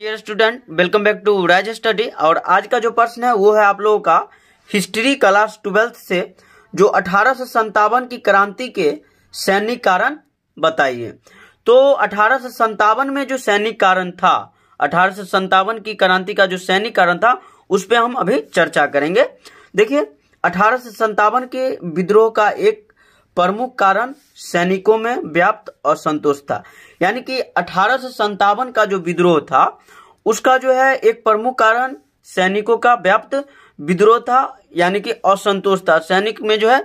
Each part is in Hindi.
dear student welcome back to Raj study और आज का जो प्रश्न है वो है आप लोगों का हिस्ट्री क्लास ट्वेल्थ से जो अठारह की क्रांति के सैनिक कारण बताइए तो अठारह में जो सैनिक कारण था अठारह की क्रांति का जो सैनिक कारण था उस पर हम अभी चर्चा करेंगे देखिए अठारह के विद्रोह का एक प्रमुख कारण सैनिकों में व्याप्त असंतोष था यानी कि अठारह का जो विद्रोह था उसका जो है एक प्रमुख कारण सैनिकों का व्याप्त विद्रोह था यानी कि असंतोष था सैनिक में जो है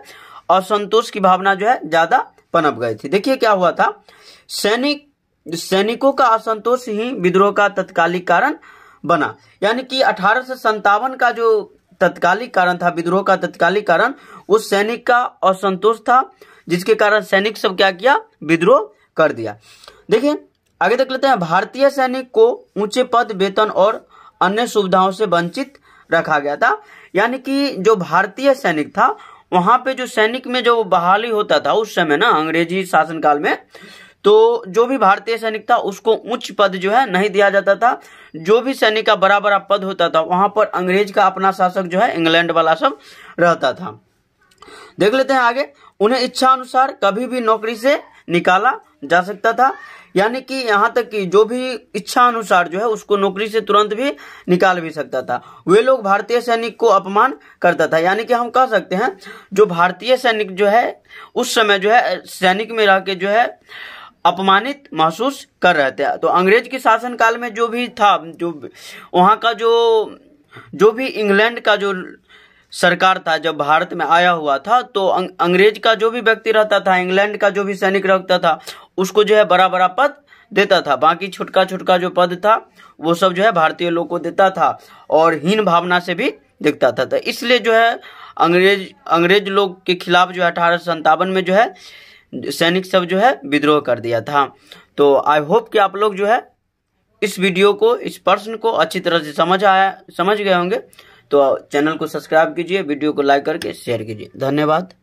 असंतोष की भावना जो है ज्यादा पनप गई थी देखिए क्या हुआ था सैनिक सैनिकों का असंतोष ही विद्रोह का तत्कालिक कारण बना यानी कि अठारह का जो तत्कालिक कारण था विद्रोह का तत्कालिक कारण उस सैनिक का असंतोष था जिसके कारण सैनिक सब क्या किया विद्रोह कर दिया देखिए आगे देख लेते हैं भारतीय सैनिक को ऊंचे पद वेतन और अन्य सुविधाओं से वंचित रखा गया था यानी कि जो भारतीय सैनिक था वहां पे जो सैनिक में जो बहाली होता था उस समय ना अंग्रेजी शासन काल में तो जो भी भारतीय सैनिक था उसको उच्च पद जो है नहीं दिया जाता था जो भी सैनिक का बड़ा बड़ा पद होता था वहां पर अंग्रेज का अपना शासक जो है इंग्लैंड वाला सब रहता था देख लेते हैं आगे उन्हें इच्छा अनुसार कभी भी नौकरी से निकाला जा सकता था यानी कि यहाँ तक कि जो भी इच्छा अनुसार जो है उसको नौकरी से तुरंत भी निकाल भी सकता था वे लोग भारतीय सैनिक को अपमान करता था यानी कि हम कह सकते हैं जो भारतीय सैनिक जो है उस समय जो है सैनिक में रह के जो है अपमानित महसूस कर रहे थे तो अंग्रेज के शासनकाल में जो भी था जो वहाँ का जो जो भी इंग्लैंड का जो सरकार था जब भारत में आया हुआ था तो अं-, अंग्रेज का जो भी व्यक्ति रहता था इंग्लैंड का जो भी सैनिक रहता था उसको जो है बड़ा बड़ा पद देता था बाकी छुटका छुटका जो पद था वो सब जो है भारतीय लोग को देता था और हीन भावना से भी दिखता था तो इसलिए जो है अंग्रेज अंग्रेज लोग के खिलाफ जो है अठारह में जो है सैनिक सब जो है विद्रोह कर दिया था तो आई होप कि आप लोग जो है इस वीडियो को इस प्रश्न को अच्छी तरह से समझ आया समझ गए होंगे तो चैनल को सब्सक्राइब कीजिए वीडियो को लाइक करके शेयर कीजिए धन्यवाद